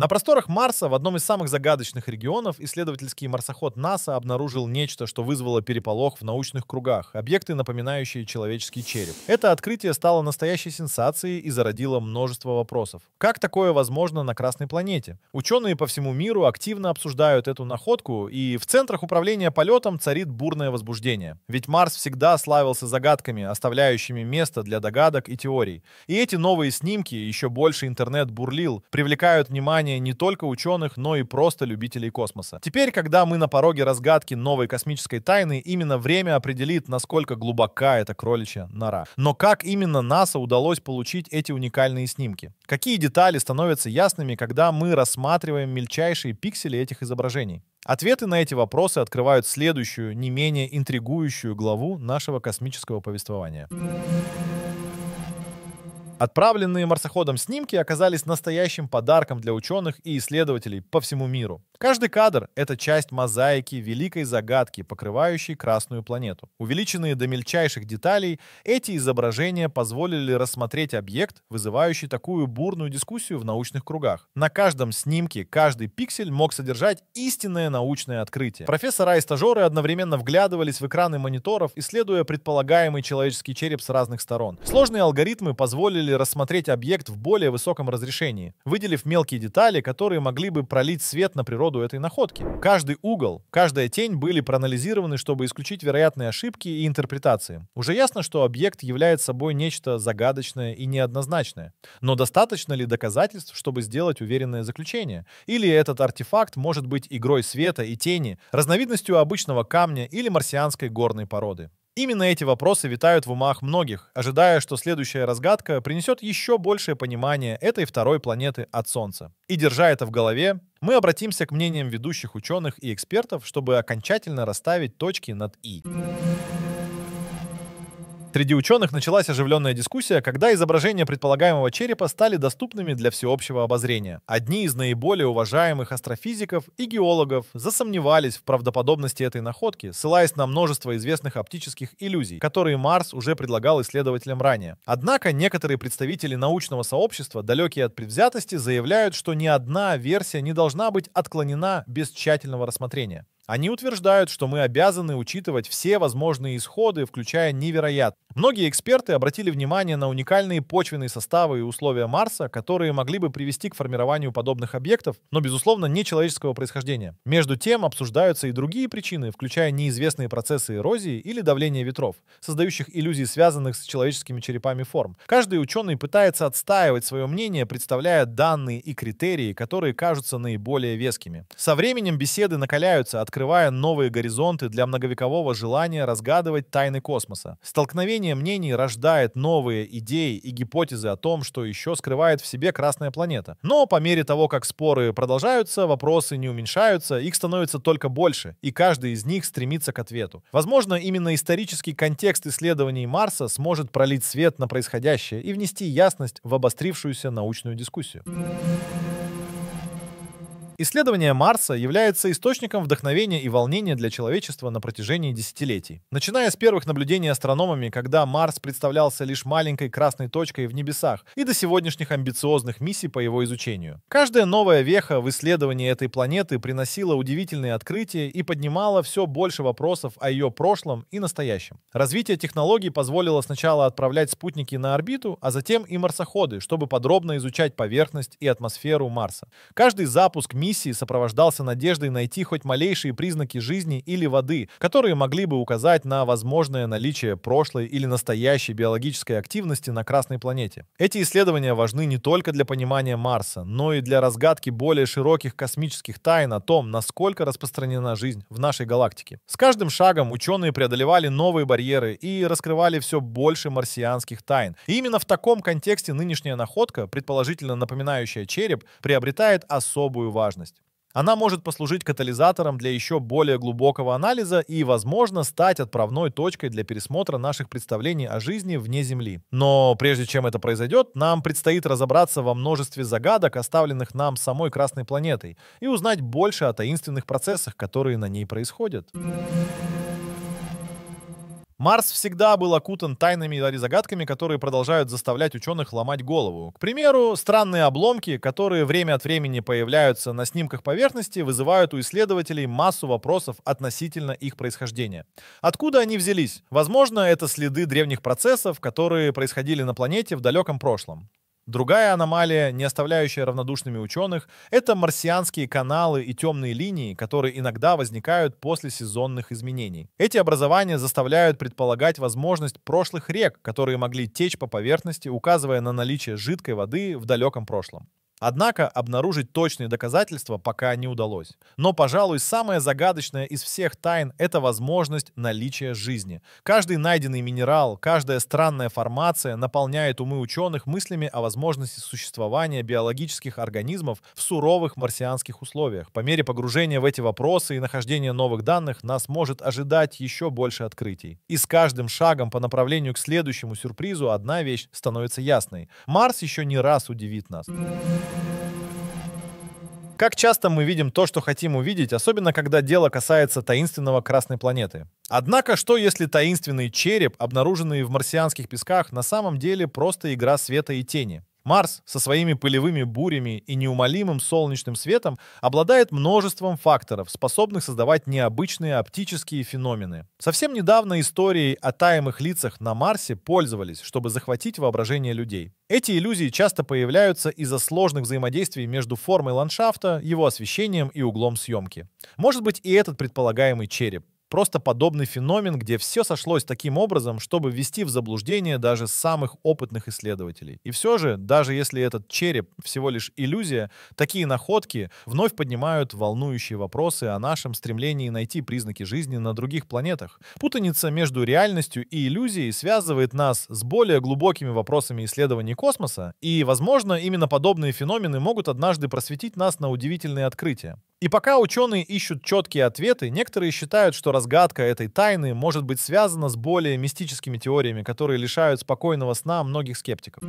На просторах Марса, в одном из самых загадочных регионов, исследовательский марсоход НАСА обнаружил нечто, что вызвало переполох в научных кругах, объекты, напоминающие человеческий череп. Это открытие стало настоящей сенсацией и зародило множество вопросов. Как такое возможно на Красной планете? Ученые по всему миру активно обсуждают эту находку, и в центрах управления полетом царит бурное возбуждение. Ведь Марс всегда славился загадками, оставляющими место для догадок и теорий. И эти новые снимки, еще больше интернет бурлил, привлекают внимание внимание не только ученых, но и просто любителей космоса. Теперь, когда мы на пороге разгадки новой космической тайны, именно время определит, насколько глубока эта кроличья нора. Но как именно НАСА удалось получить эти уникальные снимки? Какие детали становятся ясными, когда мы рассматриваем мельчайшие пиксели этих изображений? Ответы на эти вопросы открывают следующую, не менее интригующую главу нашего космического повествования. Отправленные марсоходом снимки оказались настоящим подарком для ученых и исследователей по всему миру. Каждый кадр — это часть мозаики великой загадки, покрывающей Красную планету. Увеличенные до мельчайших деталей, эти изображения позволили рассмотреть объект, вызывающий такую бурную дискуссию в научных кругах. На каждом снимке каждый пиксель мог содержать истинное научное открытие. Профессора и стажеры одновременно вглядывались в экраны мониторов, исследуя предполагаемый человеческий череп с разных сторон. Сложные алгоритмы позволили рассмотреть объект в более высоком разрешении, выделив мелкие детали, которые могли бы пролить свет на природу природу этой находки. Каждый угол, каждая тень были проанализированы, чтобы исключить вероятные ошибки и интерпретации. Уже ясно, что объект является собой нечто загадочное и неоднозначное. Но достаточно ли доказательств, чтобы сделать уверенное заключение? Или этот артефакт может быть игрой света и тени, разновидностью обычного камня или марсианской горной породы? Именно эти вопросы витают в умах многих, ожидая, что следующая разгадка принесет еще большее понимание этой второй планеты от Солнца. И держа это в голове, мы обратимся к мнениям ведущих ученых и экспертов, чтобы окончательно расставить точки над «и». Среди ученых началась оживленная дискуссия, когда изображения предполагаемого черепа стали доступными для всеобщего обозрения. Одни из наиболее уважаемых астрофизиков и геологов засомневались в правдоподобности этой находки, ссылаясь на множество известных оптических иллюзий, которые Марс уже предлагал исследователям ранее. Однако некоторые представители научного сообщества, далекие от предвзятости, заявляют, что ни одна версия не должна быть отклонена без тщательного рассмотрения. Они утверждают, что мы обязаны учитывать все возможные исходы, включая невероятные. Многие эксперты обратили внимание на уникальные почвенные составы и условия Марса, которые могли бы привести к формированию подобных объектов, но, безусловно, не человеческого происхождения. Между тем, обсуждаются и другие причины, включая неизвестные процессы эрозии или давления ветров, создающих иллюзии связанных с человеческими черепами форм. Каждый ученый пытается отстаивать свое мнение, представляя данные и критерии, которые кажутся наиболее вескими. Со временем беседы накаляются, открывая новые горизонты для многовекового желания разгадывать тайны космоса. Столкновение Столкновение мнений рождает новые идеи и гипотезы о том, что еще скрывает в себе Красная планета. Но по мере того, как споры продолжаются, вопросы не уменьшаются, их становится только больше, и каждый из них стремится к ответу. Возможно, именно исторический контекст исследований Марса сможет пролить свет на происходящее и внести ясность в обострившуюся научную дискуссию. Исследование Марса является источником вдохновения и волнения для человечества на протяжении десятилетий. Начиная с первых наблюдений астрономами, когда Марс представлялся лишь маленькой красной точкой в небесах, и до сегодняшних амбициозных миссий по его изучению. Каждая новая веха в исследовании этой планеты приносила удивительные открытия и поднимала все больше вопросов о ее прошлом и настоящем. Развитие технологий позволило сначала отправлять спутники на орбиту, а затем и марсоходы, чтобы подробно изучать поверхность и атмосферу Марса. Каждый запуск миссии миссии сопровождался надеждой найти хоть малейшие признаки жизни или воды, которые могли бы указать на возможное наличие прошлой или настоящей биологической активности на Красной планете. Эти исследования важны не только для понимания Марса, но и для разгадки более широких космических тайн о том, насколько распространена жизнь в нашей галактике. С каждым шагом ученые преодолевали новые барьеры и раскрывали все больше марсианских тайн. И именно в таком контексте нынешняя находка, предположительно напоминающая череп, приобретает особую важность возможность. Она может послужить катализатором для еще более глубокого анализа и, возможно, стать отправной точкой для пересмотра наших представлений о жизни вне Земли. Но прежде чем это произойдет, нам предстоит разобраться во множестве загадок, оставленных нам самой Красной планетой, и узнать больше о таинственных процессах, которые на ней происходят. Марс всегда был окутан тайнами и загадками, которые продолжают заставлять ученых ломать голову. К примеру, странные обломки, которые время от времени появляются на снимках поверхности, вызывают у исследователей массу вопросов относительно их происхождения. Откуда они взялись? Возможно, это следы древних процессов, которые происходили на планете в далеком прошлом. Другая аномалия, не оставляющая равнодушными ученых, это марсианские каналы и темные линии, которые иногда возникают после сезонных изменений. Эти образования заставляют предполагать возможность прошлых рек, которые могли течь по поверхности, указывая на наличие жидкой воды в далеком прошлом. Однако обнаружить точные доказательства пока не удалось. Но, пожалуй, самая загадочная из всех тайн – это возможность наличия жизни. Каждый найденный минерал, каждая странная формация наполняет умы ученых мыслями о возможности существования биологических организмов в суровых марсианских условиях. По мере погружения в эти вопросы и нахождения новых данных нас может ожидать еще больше открытий. И с каждым шагом по направлению к следующему сюрпризу одна вещь становится ясной. Марс еще не раз удивит нас. Thank you. Как часто мы видим то, что хотим увидеть, особенно когда дело касается таинственного Красной планеты? Однако, что если таинственный череп, обнаруженный в марсианских песках, на самом деле просто игра света и тени? Марс со своими пылевыми бурями и неумолимым солнечным светом обладает множеством факторов, способных создавать необычные оптические феномены. Совсем недавно историей о таемых лицах на Марсе пользовались, чтобы захватить воображение людей. Эти иллюзии часто появляются из-за сложных взаимодействий между формой ландшафта, его освещением и углом съемки. Может быть и этот предполагаемый череп. Просто подобный феномен, где все сошлось таким образом, чтобы ввести в заблуждение даже самых опытных исследователей. И все же, даже если этот череп всего лишь иллюзия, такие находки вновь поднимают волнующие вопросы о нашем стремлении найти признаки жизни на других планетах. Путаница между реальностью и иллюзией связывает нас с более глубокими вопросами исследований космоса, и, возможно, именно подобные феномены могут однажды просветить нас на удивительные открытия. И пока ученые ищут четкие ответы, некоторые считают, что разгадка этой тайны может быть связана с более мистическими теориями, которые лишают спокойного сна многих скептиков.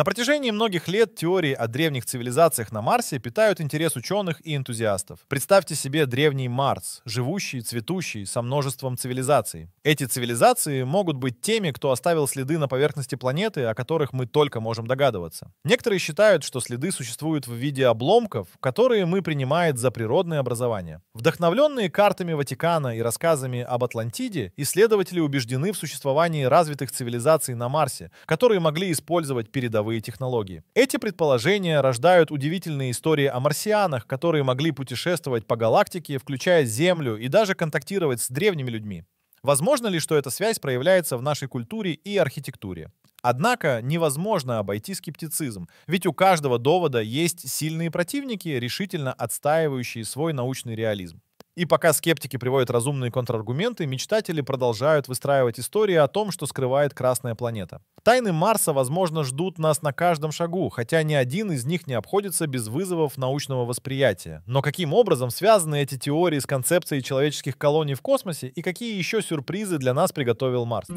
На протяжении многих лет теории о древних цивилизациях на Марсе питают интерес ученых и энтузиастов. Представьте себе древний Марс, живущий, цветущий, со множеством цивилизаций. Эти цивилизации могут быть теми, кто оставил следы на поверхности планеты, о которых мы только можем догадываться. Некоторые считают, что следы существуют в виде обломков, которые мы принимаем за природное образование. Вдохновленные картами Ватикана и рассказами об Атлантиде, исследователи убеждены в существовании развитых цивилизаций на Марсе, которые могли использовать передовые мировые технологии. Эти предположения рождают удивительные истории о марсианах, которые могли путешествовать по галактике, включая Землю, и даже контактировать с древними людьми. Возможно ли, что эта связь проявляется в нашей культуре и архитектуре? Однако невозможно обойти скептицизм, ведь у каждого довода есть сильные противники, решительно отстаивающие свой научный реализм. И пока скептики приводят разумные контраргументы, мечтатели продолжают выстраивать истории о том, что скрывает Красная планета. Тайны Марса, возможно, ждут нас на каждом шагу, хотя ни один из них не обходится без вызовов научного восприятия. Но каким образом связаны эти теории с концепцией человеческих колоний в космосе и какие еще сюрпризы для нас приготовил Марс?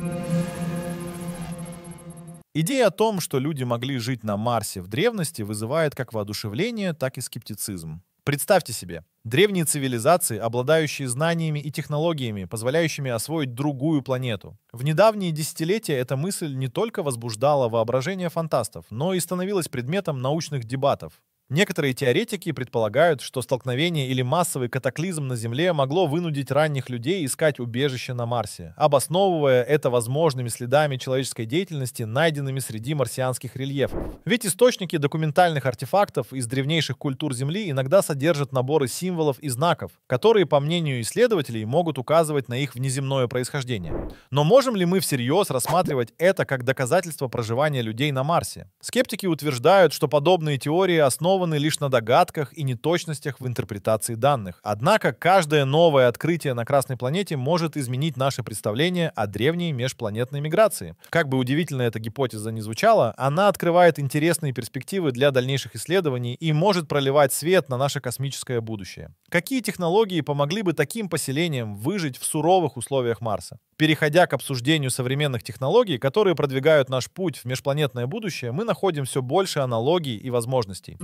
Идея о том, что люди могли жить на Марсе в древности, вызывает как воодушевление, так и скептицизм. Представьте себе, древние цивилизации, обладающие знаниями и технологиями, позволяющими освоить другую планету. В недавние десятилетия эта мысль не только возбуждала воображение фантастов, но и становилась предметом научных дебатов. Некоторые теоретики предполагают, что столкновение или массовый катаклизм на Земле могло вынудить ранних людей искать убежище на Марсе, обосновывая это возможными следами человеческой деятельности, найденными среди марсианских рельефов. Ведь источники документальных артефактов из древнейших культур Земли иногда содержат наборы символов и знаков, которые, по мнению исследователей, могут указывать на их внеземное происхождение. Но можем ли мы всерьез рассматривать это как доказательство проживания людей на Марсе? Скептики утверждают, что подобные теории основаны основаны лишь на догадках и неточностях в интерпретации данных. Однако каждое новое открытие на Красной планете может изменить наше представление о древней межпланетной миграции. Как бы удивительно эта гипотеза ни звучала, она открывает интересные перспективы для дальнейших исследований и может проливать свет на наше космическое будущее. Какие технологии помогли бы таким поселениям выжить в суровых условиях Марса? Переходя к обсуждению современных технологий, которые продвигают наш путь в межпланетное будущее, мы находим все больше аналогий и возможностей.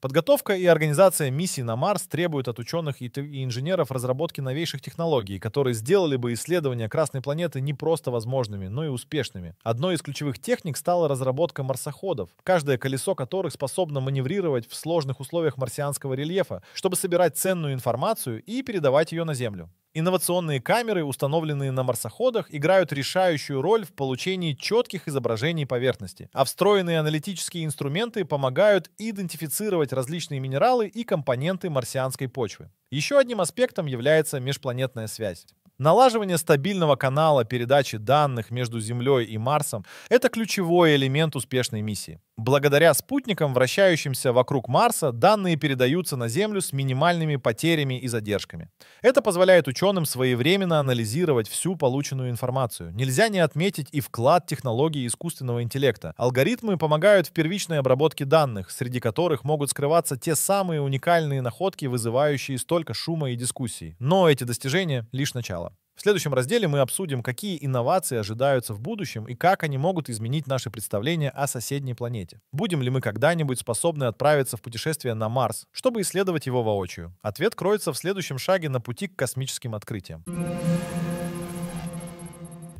Подготовка и организация миссий на Марс требуют от ученых и инженеров разработки новейших технологий, которые сделали бы исследования Красной планеты не просто возможными, но и успешными. Одной из ключевых техник стала разработка марсоходов, каждое колесо которых способно маневрировать в сложных условиях марсианского рельефа, чтобы собирать ценную информацию и передавать ее на Землю. Инновационные камеры, установленные на марсоходах, играют решающую роль в получении четких изображений поверхности, а встроенные аналитические инструменты помогают идентифицировать различные минералы и компоненты марсианской почвы. Еще одним аспектом является межпланетная связь. Налаживание стабильного канала передачи данных между Землей и Марсом – это ключевой элемент успешной миссии. Благодаря спутникам, вращающимся вокруг Марса, данные передаются на Землю с минимальными потерями и задержками. Это позволяет ученым своевременно анализировать всю полученную информацию. Нельзя не отметить и вклад технологий искусственного интеллекта. Алгоритмы помогают в первичной обработке данных, среди которых могут скрываться те самые уникальные находки, вызывающие столько шума и дискуссий. Но эти достижения — лишь начало. В следующем разделе мы обсудим, какие инновации ожидаются в будущем и как они могут изменить наше представление о соседней планете. Будем ли мы когда-нибудь способны отправиться в путешествие на Марс, чтобы исследовать его воочию? Ответ кроется в следующем шаге на пути к космическим открытиям.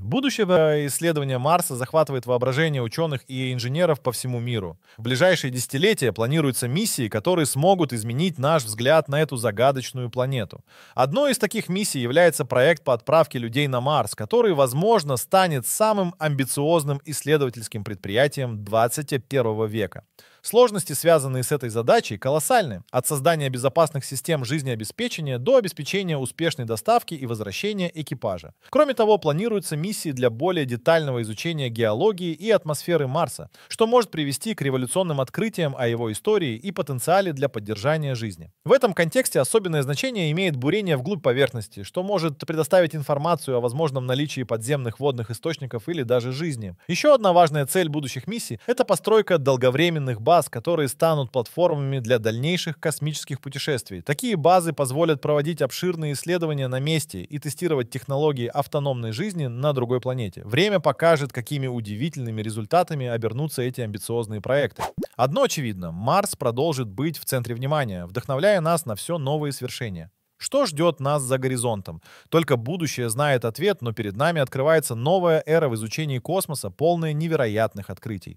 Будущее исследования Марса захватывает воображение ученых и инженеров по всему миру. В ближайшие десятилетия планируются миссии, которые смогут изменить наш взгляд на эту загадочную планету. Одной из таких миссий является проект по отправке людей на Марс, который, возможно, станет самым амбициозным исследовательским предприятием 21 века. Сложности, связанные с этой задачей, колоссальны. От создания безопасных систем жизнеобеспечения до обеспечения успешной доставки и возвращения экипажа. Кроме того, планируются миссии для более детального изучения геологии и атмосферы Марса, что может привести к революционным открытиям о его истории и потенциале для поддержания жизни. В этом контексте особенное значение имеет бурение вглубь поверхности, что может предоставить информацию о возможном наличии подземных водных источников или даже жизни. Еще одна важная цель будущих миссий — это постройка долговременных баз, которые станут платформами для дальнейших космических путешествий. Такие базы позволят проводить обширные исследования на месте и тестировать технологии автономной жизни на другой планете. Время покажет, какими удивительными результатами обернутся эти амбициозные проекты. Одно очевидно, Марс продолжит быть в центре внимания, вдохновляя нас на все новые свершения. Что ждет нас за горизонтом? Только будущее знает ответ, но перед нами открывается новая эра в изучении космоса, полная невероятных открытий.